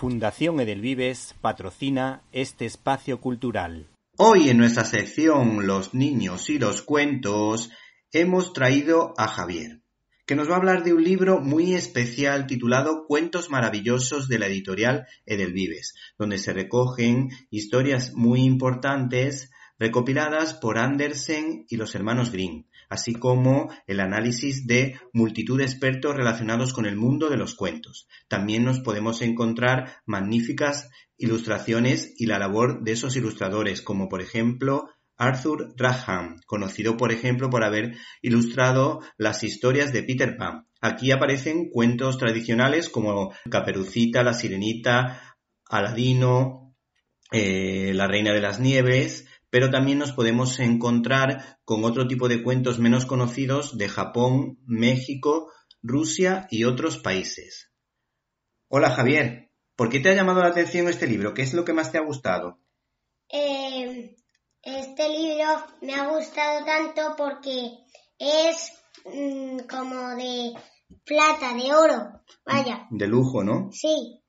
Fundación Edelvives patrocina este espacio cultural. Hoy en nuestra sección Los niños y los cuentos hemos traído a Javier, que nos va a hablar de un libro muy especial titulado Cuentos maravillosos de la editorial Edelvives, donde se recogen historias muy importantes recopiladas por Andersen y los hermanos Grimm así como el análisis de multitud de expertos relacionados con el mundo de los cuentos. También nos podemos encontrar magníficas ilustraciones y la labor de esos ilustradores, como por ejemplo Arthur Raham, conocido por ejemplo por haber ilustrado las historias de Peter Pan. Aquí aparecen cuentos tradicionales como Caperucita, La Sirenita, Aladino, eh, La Reina de las Nieves, pero también nos podemos encontrar con otro tipo de cuentos menos conocidos de Japón, México, Rusia y otros países. Hola Javier, ¿por qué te ha llamado la atención este libro? ¿Qué es lo que más te ha gustado? Em, este libro me ha gustado tanto porque es mm, como de plata, de oro, vaya. De lujo, ¿no? Sí.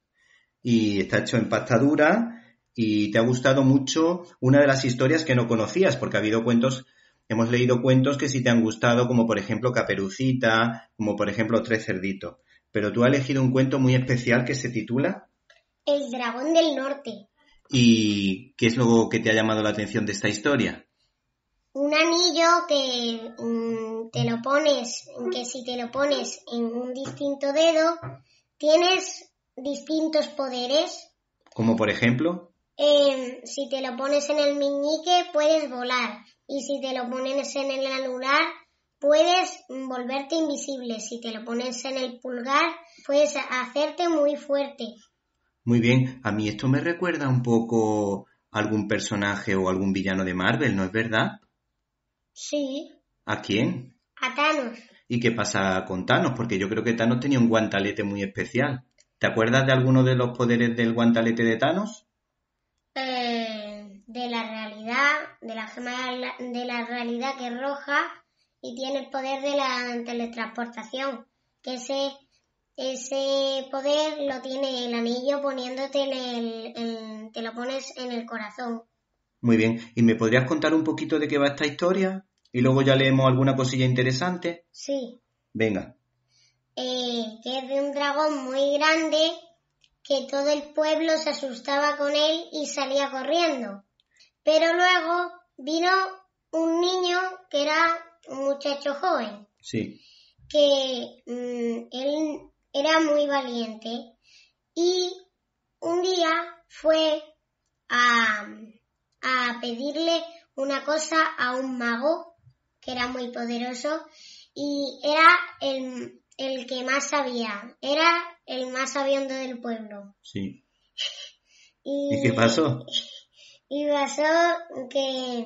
Y está hecho en pastadura y te ha gustado mucho una de las historias que no conocías, porque ha habido cuentos, hemos leído cuentos que sí te han gustado, como por ejemplo Caperucita, como por ejemplo Tres Cerditos. Pero tú has elegido un cuento muy especial que se titula El Dragón del Norte. ¿Y qué es lo que te ha llamado la atención de esta historia? Un anillo que mm, te lo pones, que si te lo pones en un distinto dedo, tienes distintos poderes. Como por ejemplo. Em, si te lo pones en el miñique, puedes volar y si te lo pones en el anular puedes volverte invisible, si te lo pones en el pulgar puedes hacerte muy fuerte. Muy bien, a mí esto me recuerda un poco a algún personaje o algún villano de Marvel, ¿no es verdad? Sí. ¿A quién? A Thanos. ¿Y qué pasa con Thanos? Porque yo creo que Thanos tenía un guantalete muy especial. ¿Te acuerdas de alguno de los poderes del guantalete de Thanos? Eh, de la realidad, de la gema de la realidad que es roja y tiene el poder de la teletransportación, que ese, ese poder lo tiene el anillo poniéndote en el, te lo pones en el corazón. Muy bien, ¿y me podrías contar un poquito de qué va esta historia? Y luego ya leemos alguna cosilla interesante. Sí. Venga. Eh, que es de un dragón muy grande que todo el pueblo se asustaba con él y salía corriendo. Pero luego vino un niño que era un muchacho joven. Sí. Que mm, él era muy valiente y un día fue a pedirle una cosa a un mago que era muy poderoso y era el, el que más sabía. Era el más sabiendo del pueblo. Sí. ¿Y, qué pasó? Y pasó que,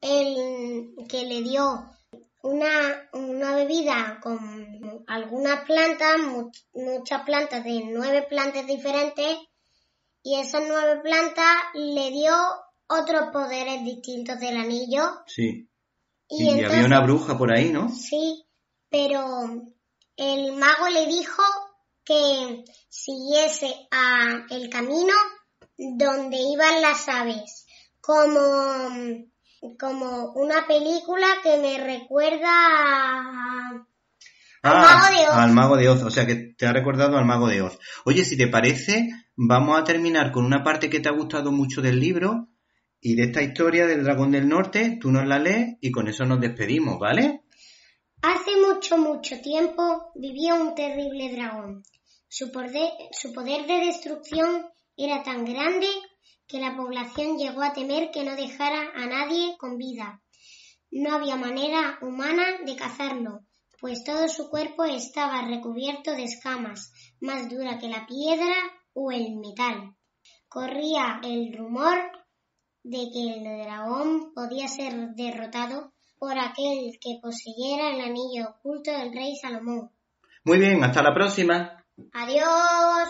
el, que le dio una, una bebida con algunas plantas, muchas plantas de nueve plantas diferentes, y esas nueve plantas le dio otros poderes distintos del anillo. Sí. Y, había una bruja por ahí, ¿no? Sí, pero el mago le dijo que siguiese a el camino donde iban las aves, como, como una película que me recuerda ah, al mago de Oz, o sea que te ha recordado al mago de Oz. Oye, si te parece, vamos a terminar con una parte que te ha gustado mucho del libro y de esta historia del dragón del norte, tú nos la lees y con eso nos despedimos, ¿vale? Hace mucho, mucho tiempo vivía un terrible dragón. Su poder, su poder, de destrucción era tan grande que la población llegó a temer que no dejara a nadie con vida. No había manera humana de cazarlo, pues todo su cuerpo estaba recubierto de escamas, más dura que la piedra o el metal. Corría el rumor de que el dragón podía ser derrotado por aquel que poseyera el anillo oculto del rey Salomón. Muy bien, hasta la próxima. Adiós.